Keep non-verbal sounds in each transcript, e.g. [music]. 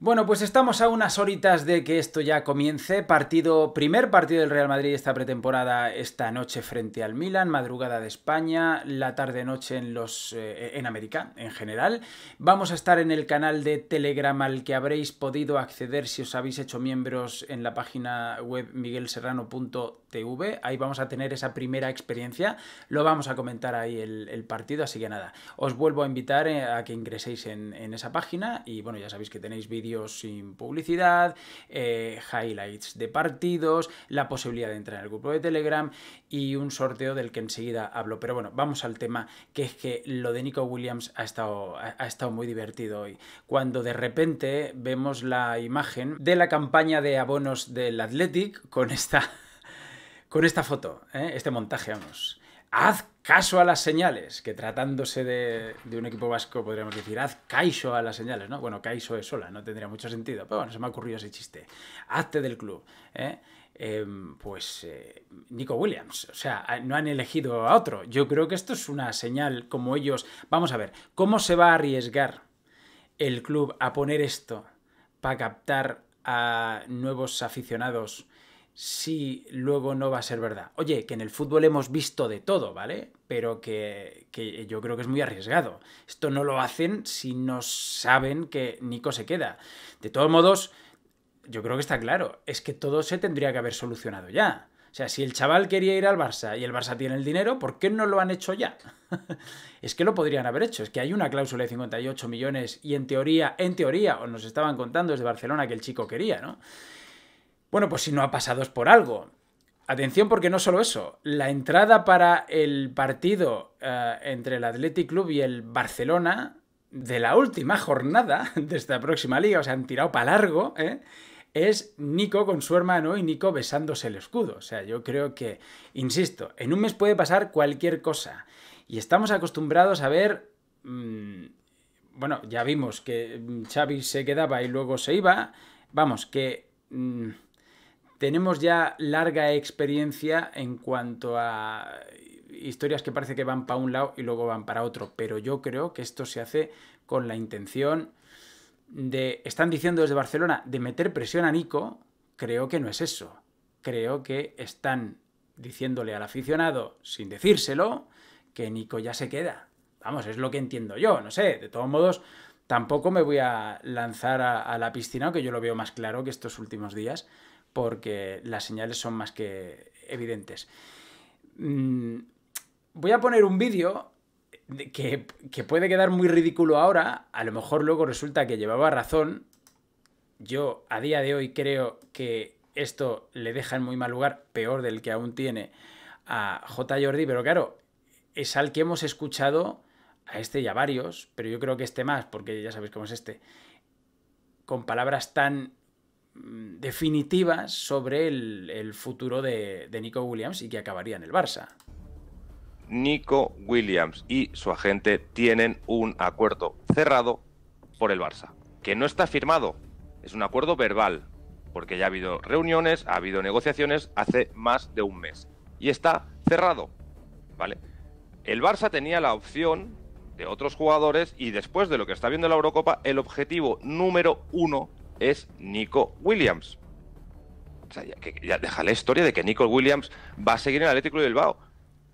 Bueno, pues estamos a unas horitas de que esto ya comience. Partido, primer partido del Real Madrid esta pretemporada, esta noche frente al Milan, madrugada de España, la tarde-noche en los eh, en América en general. Vamos a estar en el canal de Telegram al que habréis podido acceder si os habéis hecho miembros en la página web miguelserrano.tv. Ahí vamos a tener esa primera experiencia. Lo vamos a comentar ahí el, partido, así que nada, os vuelvo a invitar eh, a que ingreséis en, en esa página y bueno, ya sabéis que tenéis vídeos sin publicidad, eh, highlights de partidos, la posibilidad de entrar en el grupo de Telegram y un sorteo del que enseguida hablo. Pero bueno, vamos al tema, que es que lo de Nico Williams ha estado, ha estado muy divertido hoy. Cuando de repente vemos la imagen de la campaña de abonos del Athletic con esta, [laughs] con esta foto, ¿eh? este montaje, vamos haz caso a las señales, que tratándose de, un equipo vasco podríamos decir, haz caiso a las señales, ¿no? Bueno, caiso es sola, no tendría mucho sentido, pero bueno, se me ha ocurrido ese chiste. Hazte del club, ¿eh? em, pues eh, Nico Williams. O sea, no han elegido a otro. Yo creo que esto es una señal como ellos. Vamos a ver, ¿cómo se va a arriesgar el club a poner esto para captar a nuevos aficionados si luego no va a ser verdad. Oye, que en el fútbol hemos visto de todo, ¿vale? Pero que, yo creo que es muy arriesgado. Esto no lo hacen si no saben que Nico se queda. De todos modos, yo creo que está claro, es que todo se tendría que haber solucionado ya. O sea, si el chaval quería ir al Barça y el Barça tiene el dinero, ¿por qué no lo han hecho ya? [laughs] es que lo podrían haber hecho. Es que hay una cláusula de 58 millones y en teoría, en teoría, o nos estaban contando desde Barcelona que el chico quería, ¿no? Bueno, pues si no ha pasado es por algo. Atención porque no solo eso, la entrada para el partido eh, entre el Athletic Club y el Barcelona de la última jornada de esta próxima liga, o sea, han tirado para largo, eh, es Nico con su hermano y Nico besándose el escudo. O sea, yo creo que, insisto, en un mes puede pasar cualquier cosa. Y estamos acostumbrados a ver... Mm, bueno, ya vimos que mm, Xavi se quedaba y luego se iba. Vamos, que... Mm, tenemos ya larga experiencia en cuanto a historias que parece que van para un lado y luego van para otro, pero yo creo que esto se hace con la intención de, están diciendo desde Barcelona, de meter presión a Nico, creo que no es eso. Creo que están diciéndole al aficionado, sin decírselo, que Nico ya se queda. Vamos, es lo que entiendo yo, no sé, de todos modos, tampoco me voy a lanzar a, la piscina, aunque yo lo veo más claro que estos últimos días porque las señales son más que evidentes. Mm, voy a poner un vídeo que, puede quedar muy ridículo ahora, a lo mejor luego resulta que llevaba razón. Yo a día de hoy creo que esto le deja en muy mal lugar, peor del que aún tiene a J. Jordi, pero claro, es al que hemos escuchado, a este y a varios, pero yo creo que este más, porque ya sabéis cómo es este, con palabras tan Mm, definitivas sobre el, futuro de, de, Nico Williams y que acabaría en el Barça. Nico Williams y su agente tienen un acuerdo cerrado por el Barça, que no está firmado, es un acuerdo verbal, porque ya ha habido reuniones, ha habido negociaciones hace más de un mes y está cerrado, ¿vale? El Barça tenía la opción de otros jugadores y después de lo que está viendo la Eurocopa, el objetivo número uno es Nico Williams. O sea, ya, deja la historia de que Nico Williams va a seguir en el Atlético de Bilbao.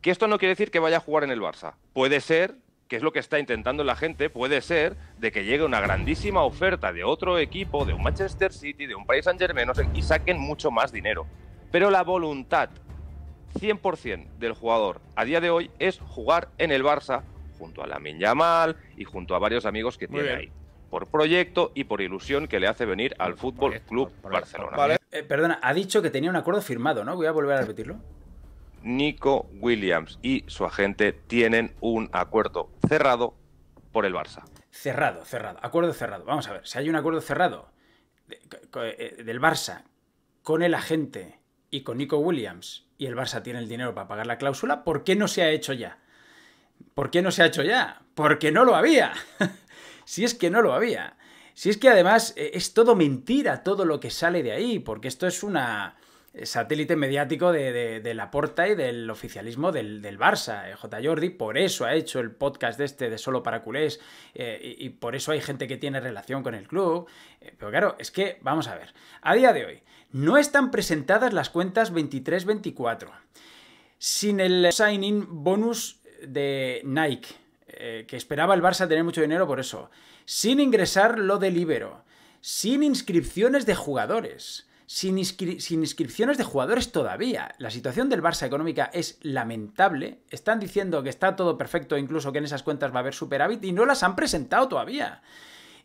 Que esto no quiere decir que vaya a jugar en el Barça. Puede ser, que es lo que está intentando la gente, puede ser de que llegue una grandísima oferta de otro equipo, de un Manchester City, de un Paris Saint Germain, y saquen mucho más dinero. Pero la voluntad 100% del jugador a día de hoy es jugar en el Barça junto a la Yamal y junto a varios amigos que tiene ahí por proyecto y por ilusión que le hace venir al Fútbol Club Barcelona. Eh, perdona, ha dicho que tenía un acuerdo firmado, ¿no? Voy a volver a repetirlo. Nico Williams y su agente tienen un acuerdo cerrado por el Barça. Cerrado, cerrado, acuerdo cerrado. Vamos a ver, si hay un acuerdo cerrado eh, del Barça con el agente y con Nico Williams y el Barça tiene el dinero para pagar la cláusula, ¿por qué no se ha hecho ya? ¿Por qué no se ha hecho ya? Porque no lo había. [laughs] si es que no lo había. Si es que además eh, es todo mentira todo lo que sale de ahí, porque esto es una eh, satélite mediático de, la porta y del oficialismo del, Barça. Eh, J. Jordi por eso ha hecho el podcast de este de Solo para Culés y, por eso hay gente que tiene relación con el club. pero claro, es que, vamos a ver, a día de hoy no están presentadas las cuentas 23-24 sin el signing bonus de Nike eh, que esperaba el Barça tener mucho dinero por eso, sin ingresar lo del sin inscripciones de jugadores. Sin, inscripciones de jugadores todavía. La situación del Barça económica es lamentable. Están diciendo que está todo perfecto, incluso que en esas cuentas va a haber superávit y no las han presentado todavía.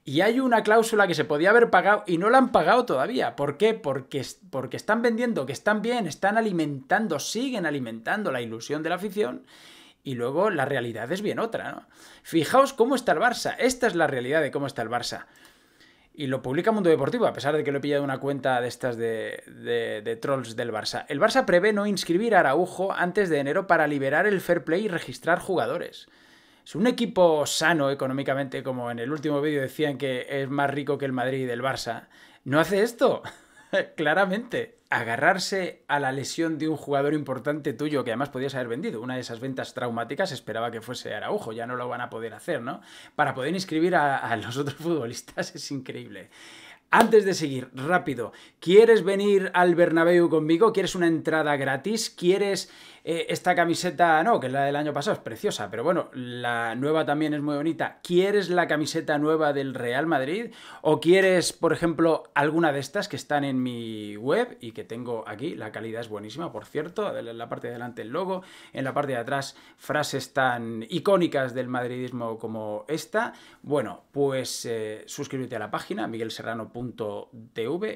Y hay una cláusula que se podía haber pagado y no la han pagado todavía. ¿Por qué? Porque, porque están vendiendo, que están bien, están alimentando, siguen alimentando la ilusión de la afición y luego la realidad es bien otra, ¿no? Fijaos cómo está el Barça. Esta es la realidad de cómo está el Barça. Y lo publica Mundo Deportivo, a pesar de que lo he pillado una cuenta de estas de, trolls del Barça. El Barça prevé no inscribir a Araujo antes de enero para liberar el fair play y registrar jugadores. Es un equipo sano económicamente, como en el último vídeo decían que es más rico que el Madrid y el Barça. No hace esto. [laughs] claramente, agarrarse a la lesión de un jugador importante tuyo que además podías haber vendido, una de esas ventas traumáticas esperaba que fuese Araujo, ya no lo van a poder hacer, ¿no? Para poder inscribir a, a los otros [laughs] futbolistas es increíble. Antes de seguir, rápido, ¿quieres venir al Bernabéu conmigo? ¿Quieres una entrada gratis? ¿Quieres eh, esta camiseta? No, que es la del año pasado, es preciosa, pero bueno, la nueva también es muy bonita. ¿Quieres la camiseta nueva del Real Madrid? ¿O quieres, por ejemplo, alguna de estas que están en mi web y que tengo aquí? La calidad es buenísima, por cierto, en la parte de delante el logo, en la parte de atrás frases tan icónicas del madridismo como esta. Bueno, pues eh, suscríbete a la página Miguel miguelserrano.com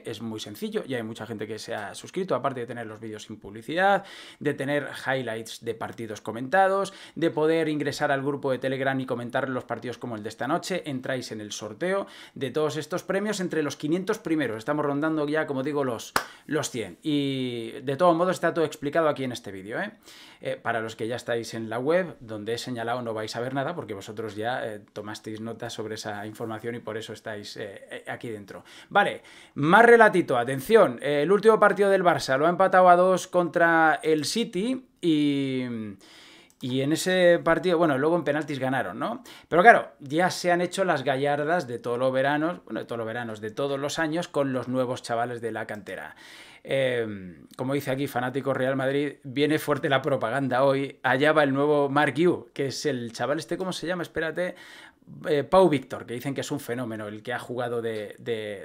es muy sencillo ya hay mucha gente que se ha suscrito, aparte de tener los vídeos sin publicidad, de tener highlights de partidos comentados, de poder ingresar al grupo de Telegram y comentar los partidos como el de esta noche, entráis en el sorteo de todos estos premios entre los 500 primeros, estamos rondando ya, como digo, los, los 100. Y de todo modo está todo explicado aquí en este vídeo. ¿eh? Eh, para los que ya estáis en la web, donde he señalado no vais a ver nada porque vosotros ya eh, tomasteis nota sobre esa información y por eso estáis aquí dentro. Vale, más relatito, atención. El último partido del Barça lo ha empatado a dos contra el City y... Y en ese partido, bueno, luego en penaltis ganaron, ¿no? Pero claro, ya se han hecho las gallardas de todos los veranos, bueno, de todos los veranos, de todos los años con los nuevos chavales de la cantera. Em, como dice aquí Fanático Real Madrid, viene fuerte la propaganda hoy. Allá va el nuevo Mark Yu, que es el chaval este, ¿cómo se llama? Espérate. Eh, Pau Víctor, que dicen que es un fenómeno el que ha jugado de,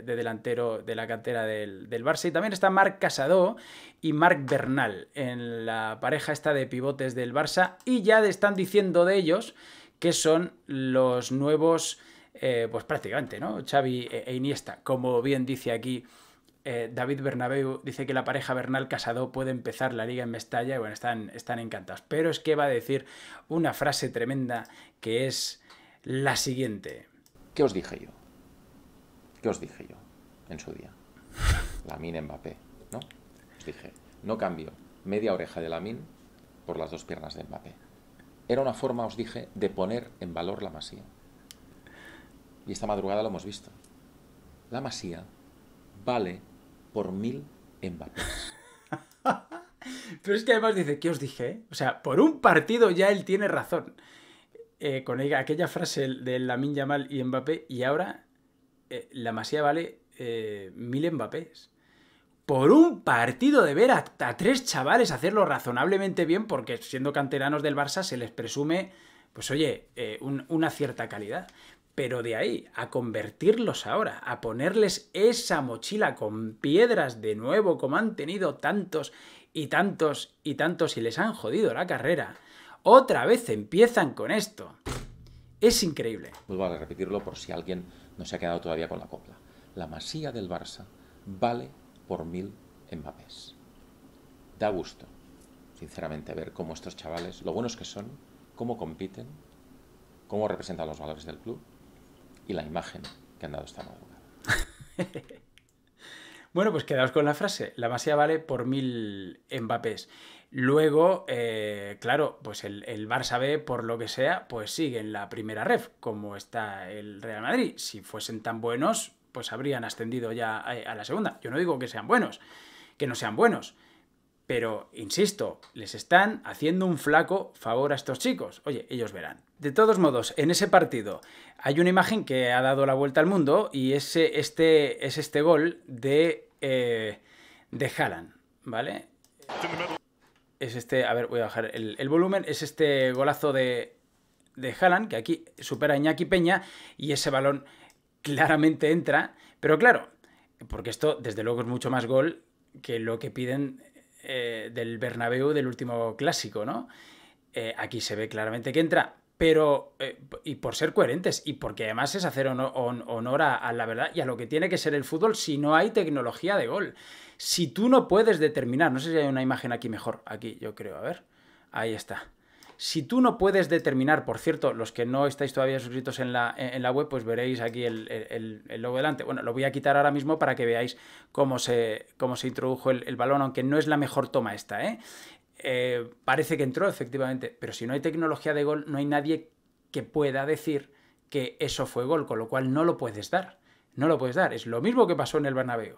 delantero de la cantera del, Barça. Y también está Marc Casado y Marc Bernal en la pareja esta de pivotes del Barça. Y ya están diciendo de ellos que son los nuevos, eh, pues prácticamente, ¿no? Xavi e, e Iniesta, como bien dice aquí. Eh, David Bernabeu dice que la pareja Bernal Casado puede empezar la liga en Mestalla y bueno, están, están encantados. Pero es que va a decir una frase tremenda que es la siguiente. ¿Qué os dije yo? ¿Qué os dije yo en su día? La Min Mbappé, ¿no? Os dije, no cambio media oreja de Min por las dos piernas de Mbappé. Era una forma, os dije, de poner en valor la masía. Y esta madrugada lo hemos visto. La masía vale por mil Mbappés. [laughs] Pero es que además dice, ¿qué os dije? O sea, por un partido ya él tiene razón. Eh, con aquella frase de Lamin Yamal y Mbappé, y ahora eh, la Masía vale eh, mil Mbappés. Por un partido de ver a, tres chavales hacerlo razonablemente bien, porque siendo canteranos del Barça se les presume, pues oye, una cierta calidad. Pero de ahí a convertirlos ahora, a ponerles esa mochila con piedras de nuevo, como han tenido tantos y tantos y tantos, y les han jodido la carrera otra vez empiezan con esto. Es increíble. Vuelvo a repetirlo por si alguien no se ha quedado todavía con la copla. La masía del Barça vale por mil Mbappés. Da gusto, sinceramente, ver cómo estos chavales, lo buenos que son, cómo compiten, cómo representan los valores del club y la imagen que han dado esta madrugada. [laughs] bueno, pues quedaos con la frase. La masía vale por mil Mbappés. Luego, eh, claro, pues el, el, Barça B, por lo que sea, pues sigue en la primera ref, como está el Real Madrid. Si fuesen tan buenos, pues habrían ascendido ya a, la segunda. Yo no digo que sean buenos, que no sean buenos. Pero, insisto, les están haciendo un flaco favor a estos chicos. Oye, ellos verán. De todos modos, en ese partido hay una imagen que ha dado la vuelta al mundo y ese, eh, este, es este gol de, eh, de Haaland, ¿vale? es este, a ver, voy a bajar el, volumen, es este golazo de, de Haaland, que aquí supera a Iñaki Peña y ese balón claramente entra, pero claro, porque esto desde luego es mucho más gol que lo que piden eh, del Bernabéu del último clásico, ¿no? Eh, aquí se ve claramente que entra, pero eh, y por ser coherentes y porque además es hacer honor, a, la verdad y a lo que tiene que ser el fútbol si no hay tecnología de gol. Si tú no puedes determinar, no sé si hay una imagen aquí mejor, aquí yo creo, a ver, ahí está. Si tú no puedes determinar, por cierto, los que no estáis todavía suscritos en la, en la web, pues veréis aquí el, el, logo delante. Bueno, lo voy a quitar ahora mismo para que veáis cómo se, cómo se introdujo el, el balón, aunque no es la mejor toma esta. ¿eh? Eh, parece que entró efectivamente, pero si no hay tecnología de gol, no hay nadie que pueda decir que eso fue gol, con lo cual no lo puedes dar. No lo puedes dar. Es lo mismo que pasó en el Bernabéu.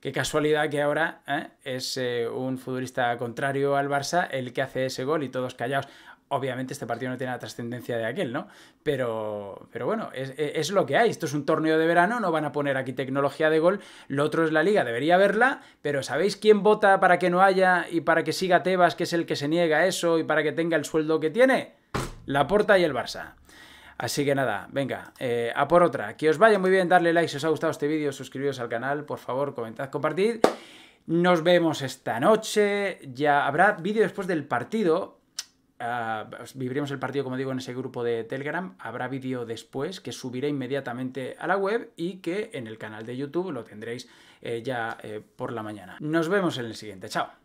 Qué casualidad que ahora ¿eh? es eh, un futbolista contrario al Barça el que hace ese gol y todos callados obviamente este partido no tiene la trascendencia de aquel, ¿no? Pero, pero bueno, e, es, lo que hay. Esto es un torneo de verano, no van a poner aquí tecnología de gol. Lo otro es la liga, debería haberla, pero ¿sabéis quién vota para que no haya y para que siga Tebas, que es el que se niega a eso y para que tenga el sueldo que tiene? La Porta y el Barça. Así que nada, venga, eh, a por otra. Que os vaya muy bien, darle like si os ha gustado este vídeo, suscribiros al canal, por favor, comentad, compartid. Nos vemos esta noche. Ya habrá vídeo después del partido, viviremos el partido, como digo, en ese grupo de Telegram. Habrá vídeo después que subiré inmediatamente a la web y que en el canal de YouTube lo tendréis eh, ya eh, por la mañana. Nos vemos en el siguiente. Chao.